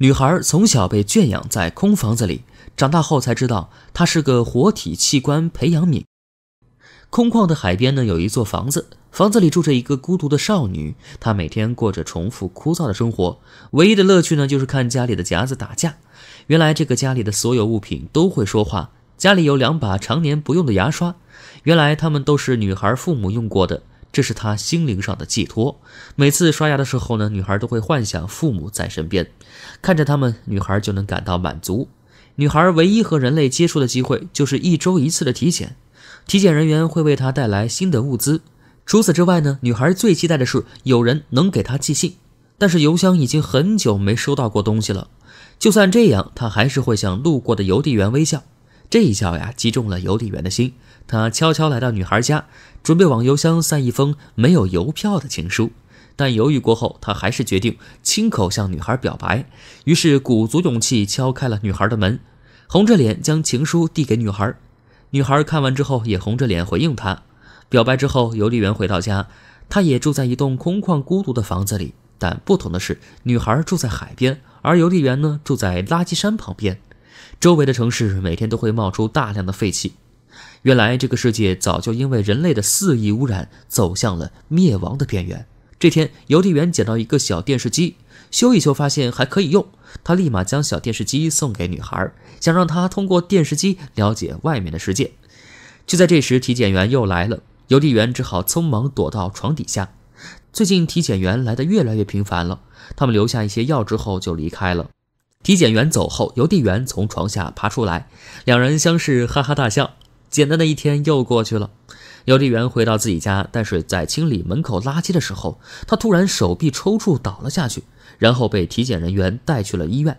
女孩从小被圈养在空房子里，长大后才知道她是个活体器官培养皿。空旷的海边呢，有一座房子，房子里住着一个孤独的少女，她每天过着重复枯燥的生活，唯一的乐趣呢，就是看家里的夹子打架。原来这个家里的所有物品都会说话，家里有两把常年不用的牙刷，原来他们都是女孩父母用过的。这是她心灵上的寄托。每次刷牙的时候呢，女孩都会幻想父母在身边，看着他们，女孩就能感到满足。女孩唯一和人类接触的机会就是一周一次的体检，体检人员会为她带来新的物资。除此之外呢，女孩最期待的是有人能给她寄信，但是邮箱已经很久没收到过东西了。就算这样，她还是会向路过的邮递员微笑。这一脚呀，击中了邮递员的心。他悄悄来到女孩家，准备往邮箱塞一封没有邮票的情书。但犹豫过后，他还是决定亲口向女孩表白。于是，鼓足勇气敲开了女孩的门，红着脸将情书递给女孩。女孩看完之后，也红着脸回应他。表白之后，邮递员回到家，他也住在一栋空旷孤独的房子里。但不同的是，女孩住在海边，而邮递员呢，住在垃圾山旁边。周围的城市每天都会冒出大量的废气。原来这个世界早就因为人类的肆意污染走向了灭亡的边缘。这天，邮递员捡到一个小电视机，修一修发现还可以用，他立马将小电视机送给女孩，想让她通过电视机了解外面的世界。就在这时，体检员又来了，邮递员只好匆忙躲到床底下。最近，体检员来的越来越频繁了，他们留下一些药之后就离开了。体检员走后，邮递员从床下爬出来，两人相视哈哈大笑。简单的一天又过去了，邮递员回到自己家，但是在清理门口垃圾的时候，他突然手臂抽搐倒了下去，然后被体检人员带去了医院。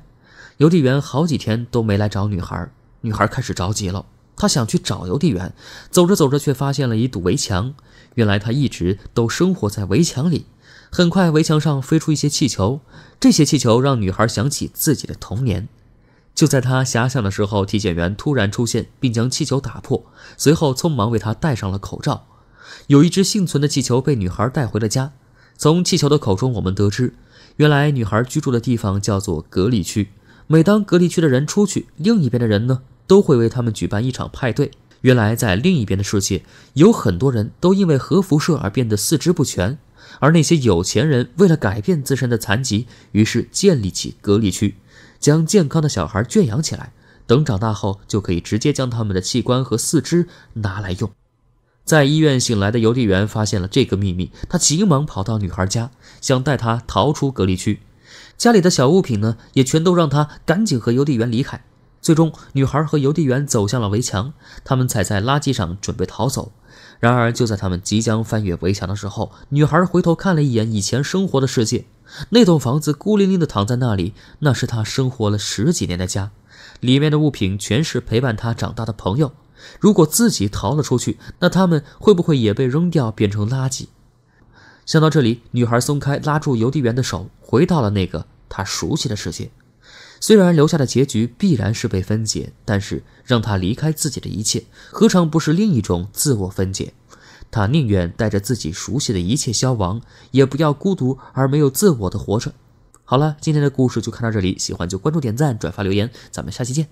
邮递员好几天都没来找女孩，女孩开始着急了，她想去找邮递员，走着走着却发现了一堵围墙，原来她一直都生活在围墙里。很快，围墙上飞出一些气球，这些气球让女孩想起自己的童年。就在她遐想的时候，体检员突然出现，并将气球打破，随后匆忙为她戴上了口罩。有一只幸存的气球被女孩带回了家。从气球的口中，我们得知，原来女孩居住的地方叫做隔离区。每当隔离区的人出去，另一边的人呢，都会为他们举办一场派对。原来，在另一边的世界，有很多人都因为核辐射而变得四肢不全。而那些有钱人为了改变自身的残疾，于是建立起隔离区，将健康的小孩圈养起来，等长大后就可以直接将他们的器官和四肢拿来用。在医院醒来的邮递员发现了这个秘密，他急忙跑到女孩家，想带她逃出隔离区。家里的小物品呢，也全都让他赶紧和邮递员离开。最终，女孩和邮递员走向了围墙，他们踩在垃圾上准备逃走。然而，就在他们即将翻越围墙的时候，女孩回头看了一眼以前生活的世界。那栋房子孤零零的躺在那里，那是她生活了十几年的家，里面的物品全是陪伴她长大的朋友。如果自己逃了出去，那他们会不会也被扔掉变成垃圾？想到这里，女孩松开拉住邮递员的手，回到了那个她熟悉的世界。虽然留下的结局必然是被分解，但是让他离开自己的一切，何尝不是另一种自我分解？他宁愿带着自己熟悉的一切消亡，也不要孤独而没有自我的活着。好了，今天的故事就看到这里，喜欢就关注、点赞、转发、留言，咱们下期见。